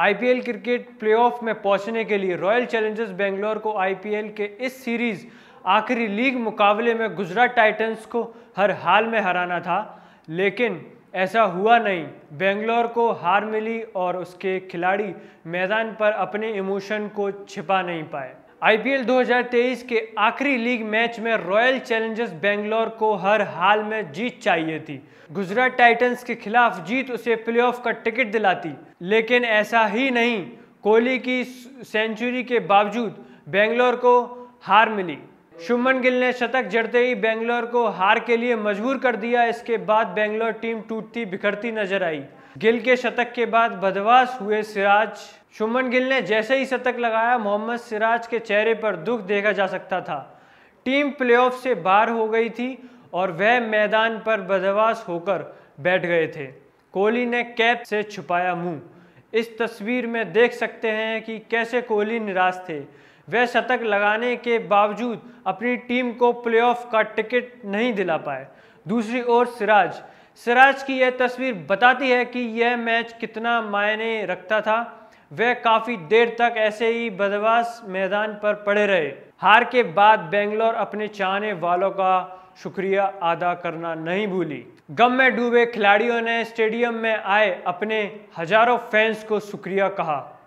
IPL cricket playoff में पहुंचने के लिए रॉयल चैलेंजर्स बेंगलोर को आईपीएल के इस सीरीज आखिरी लीग मुकाबले में गुजरात टाइटंस को हर हाल में हराना था लेकिन ऐसा हुआ नहीं बेंगलोर को हार मिली और उसके खिलाड़ी मैदान पर अपने इमोशन को छिपा नहीं पाए आईपीएल 2023 के आखिरी लीग मैच में रॉयल चैलेंजर्स बेंगलोर को हर हाल में जीत चाहिए थी गुजरात टाइटंस के खिलाफ जीत उसे प्लेऑफ का टिकट दिलाती लेकिन ऐसा ही नहीं कोहली की सेंचुरी के बावजूद बेंगलोर को हार मिली शुभमन गिल ने शतक जड़ते ही बेंगलोर को हार के लिए मजबूर कर दिया इसके बाद बेंगलोर टीम टूटती बिखरती नजर आई गिल के शतक के बाद बदवास हुए सिराज शुमन गिल ने जैसे ही शतक लगाया मोहम्मद सिराज के चेहरे पर दुख देखा जा सकता था टीम प्लेऑफ से बाहर हो गई थी और वह मैदान पर बदवास होकर बैठ गए थे कोहली ने कैप से छुपाया मुंह इस तस्वीर में देख सकते हैं कि कैसे कोहली निराश थे वह शतक लगाने के बावजूद अपनी टीम को प्लेऑफ का टिकट नहीं दिला पाए दूसरी ओर सिराज सिराज की यह तस्वीर बताती है कि यह मैच कितना मायने रखता था वह काफ़ी देर तक ऐसे ही बदवास मैदान पर पड़े रहे हार के बाद बेंगलोर अपने चाहने वालों का शुक्रिया अदा करना नहीं भूली गम में डूबे खिलाड़ियों ने स्टेडियम में आए अपने हजारों फैंस को शुक्रिया कहा